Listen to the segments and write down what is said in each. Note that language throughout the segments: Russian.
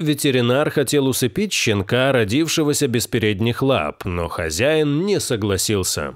Ветеринар хотел усыпить щенка, родившегося без передних лап, но хозяин не согласился.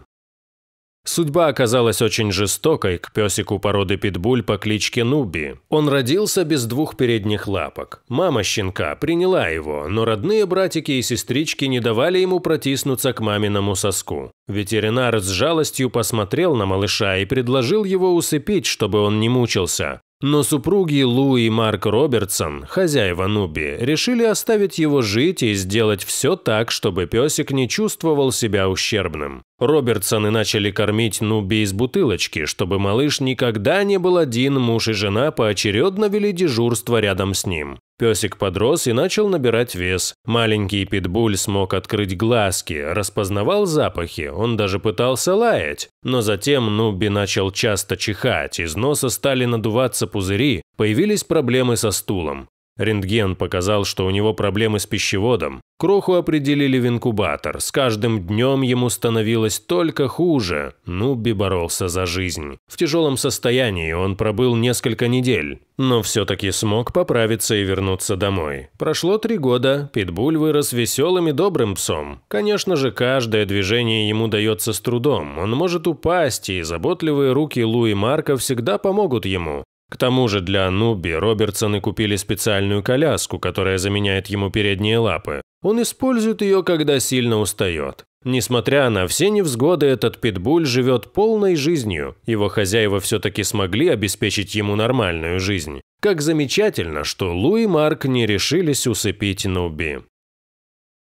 Судьба оказалась очень жестокой к песику породы питбуль по кличке Нуби. Он родился без двух передних лапок. Мама щенка приняла его, но родные братики и сестрички не давали ему протиснуться к маминому соску. Ветеринар с жалостью посмотрел на малыша и предложил его усыпить, чтобы он не мучился. Но супруги Лу и Марк Робертсон, хозяева Нуби, решили оставить его жить и сделать все так, чтобы песик не чувствовал себя ущербным. Робертсоны начали кормить Нуби из бутылочки, чтобы малыш никогда не был один, муж и жена поочередно вели дежурство рядом с ним. Песик подрос и начал набирать вес. Маленький питбуль смог открыть глазки, распознавал запахи, он даже пытался лаять. Но затем Нуби начал часто чихать, из носа стали надуваться пузыри, появились проблемы со стулом. Рентген показал, что у него проблемы с пищеводом. Кроху определили в инкубатор. С каждым днем ему становилось только хуже. Нубби боролся за жизнь. В тяжелом состоянии он пробыл несколько недель, но все-таки смог поправиться и вернуться домой. Прошло три года, Питбуль вырос веселым и добрым псом. Конечно же, каждое движение ему дается с трудом. Он может упасть, и заботливые руки Луи Марка всегда помогут ему. К тому же для Нуби Робертсоны купили специальную коляску, которая заменяет ему передние лапы. Он использует ее, когда сильно устает. Несмотря на все невзгоды, этот питбуль живет полной жизнью. Его хозяева все-таки смогли обеспечить ему нормальную жизнь. Как замечательно, что Лу и Марк не решились усыпить Нуби.